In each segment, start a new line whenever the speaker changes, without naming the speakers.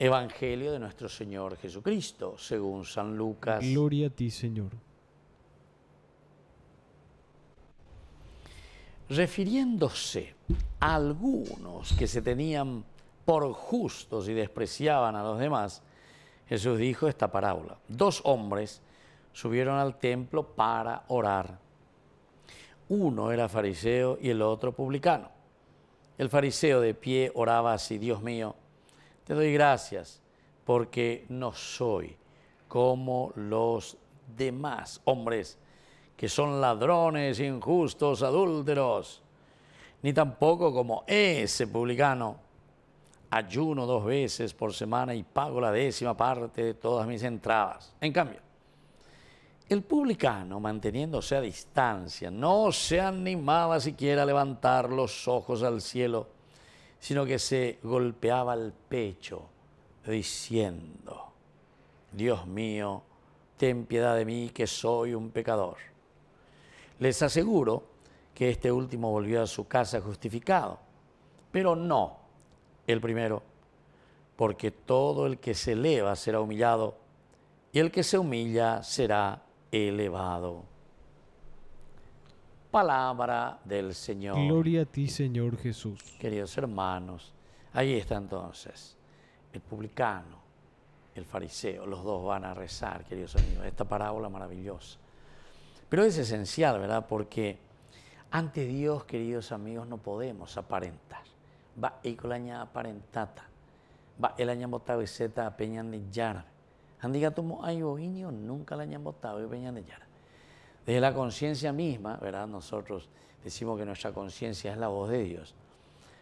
Evangelio de nuestro Señor Jesucristo, según San Lucas. Gloria a ti, Señor. Refiriéndose a algunos que se tenían por justos y despreciaban a los demás, Jesús dijo esta parábola. Dos hombres subieron al templo para orar. Uno era fariseo y el otro publicano. El fariseo de pie oraba así, Dios mío, te doy gracias porque no soy como los demás hombres que son ladrones, injustos, adúlteros, ni tampoco como ese publicano. Ayuno dos veces por semana y pago la décima parte de todas mis entradas. En cambio, el publicano, manteniéndose a distancia, no se animaba siquiera a levantar los ojos al cielo sino que se golpeaba el pecho, diciendo, Dios mío, ten piedad de mí, que soy un pecador. Les aseguro que este último volvió a su casa justificado, pero no el primero, porque todo el que se eleva será humillado, y el que se humilla será elevado. Palabra del Señor. Gloria a ti, Señor Jesús. Queridos hermanos, ahí está entonces el publicano, el fariseo, los dos van a rezar, queridos amigos, esta parábola maravillosa. Pero es esencial, ¿verdad? Porque ante Dios, queridos amigos, no podemos aparentar. Va laña aparentata, va el añambotado y zeta peñan de yar. Andiga tumo ayo nunca la votado y peñan de desde la conciencia misma, ¿verdad? Nosotros decimos que nuestra conciencia es la voz de Dios.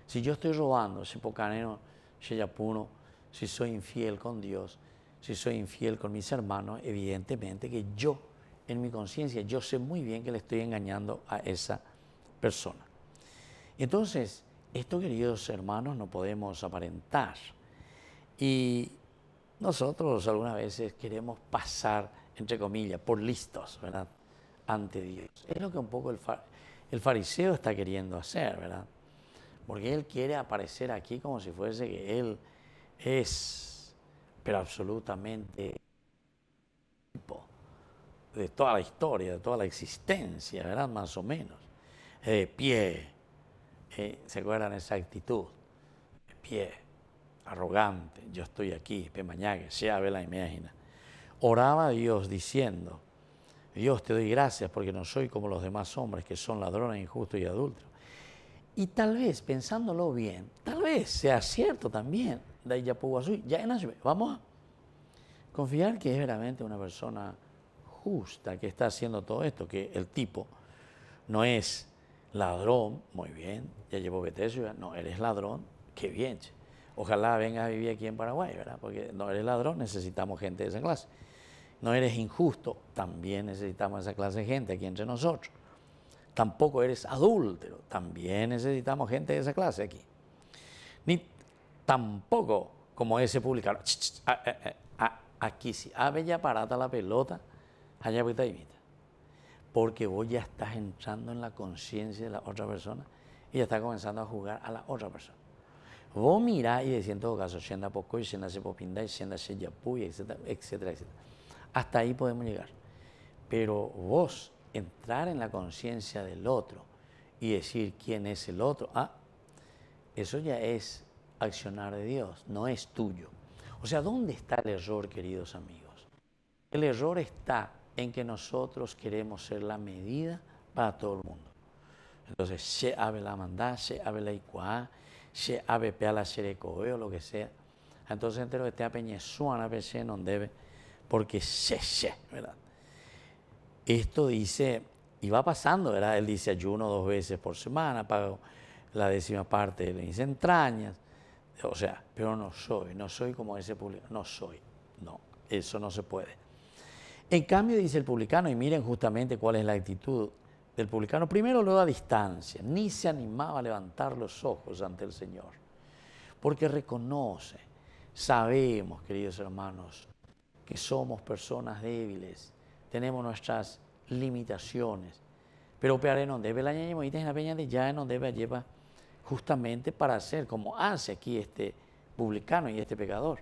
Si yo estoy robando, si pocanero, si yapuno, si soy infiel con Dios, si soy infiel con mis hermanos, evidentemente que yo, en mi conciencia, yo sé muy bien que le estoy engañando a esa persona. Entonces, esto, queridos hermanos, no podemos aparentar. Y nosotros algunas veces queremos pasar, entre comillas, por listos, ¿verdad? ante Dios. Es lo que un poco el, el fariseo está queriendo hacer, ¿verdad? Porque él quiere aparecer aquí como si fuese que él es, pero absolutamente de toda la historia, de toda la existencia, ¿verdad? Más o menos. Eh, de pie, eh, ¿se acuerdan esa actitud? De pie, arrogante, yo estoy aquí, pemañague, sea ve la imagina. Oraba a Dios diciendo, Dios, te doy gracias porque no soy como los demás hombres que son ladrones, injustos y adultos. Y tal vez, pensándolo bien, tal vez sea cierto también, de ahí ya vamos a confiar que es realmente una persona justa que está haciendo todo esto, que el tipo no es ladrón, muy bien, ya llevó Betesio, no, eres ladrón, qué bien. Ojalá venga a vivir aquí en Paraguay, ¿verdad? Porque no eres ladrón, necesitamos gente de esa clase no eres injusto, también necesitamos esa clase de gente aquí entre nosotros. Tampoco eres adúltero, también necesitamos gente de esa clase aquí. Ni tampoco como ese publicano. Eh, eh, aquí si ave ya parata la pelota, allá voy Porque vos ya estás entrando en la conciencia de la otra persona y ya estás comenzando a jugar a la otra persona. Vos mirá y decís en todo caso, poco, se popinda, y se ya etcétera, etcétera, etcétera. Hasta ahí podemos llegar. Pero vos entrar en la conciencia del otro y decir quién es el otro, ah, eso ya es accionar de Dios, no es tuyo. O sea, ¿dónde está el error, queridos amigos? El error está en que nosotros queremos ser la medida para todo el mundo. Entonces, se la mandá, se la icuá, se a la o lo que sea. Entonces, entero que te no debe porque she, ¿verdad? Esto dice, y va pasando, ¿verdad? Él dice ayuno dos veces por semana, pago la décima parte de mis entrañas, o sea, pero no soy, no soy como ese publicano, no soy, no, eso no se puede. En cambio, dice el publicano, y miren justamente cuál es la actitud del publicano, primero lo da distancia, ni se animaba a levantar los ojos ante el Señor, porque reconoce, sabemos, queridos hermanos, que somos personas débiles, tenemos nuestras limitaciones. Pero operar en donde la ñaña en la peña de ya en donde llevar justamente para hacer como hace aquí este publicano y este pecador.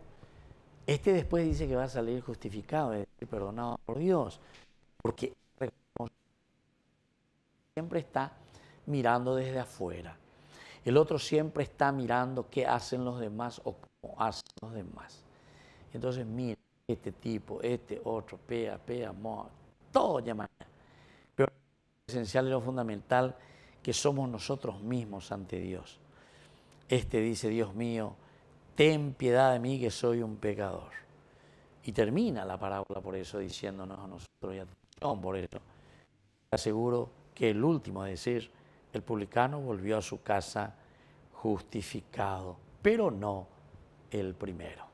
Este después dice que va a salir justificado, es decir, perdonado por Dios, porque siempre está mirando desde afuera. El otro siempre está mirando qué hacen los demás o cómo hacen los demás. Entonces, mira, este tipo, este otro, PEA, PEA, MOA, todo llama. Pero lo esencial y lo fundamental que somos nosotros mismos ante Dios. Este dice, Dios mío, ten piedad de mí que soy un pecador. Y termina la parábola por eso, diciéndonos a nosotros y atención por eso. Aseguro que el último, a decir, el publicano volvió a su casa justificado, pero no el primero.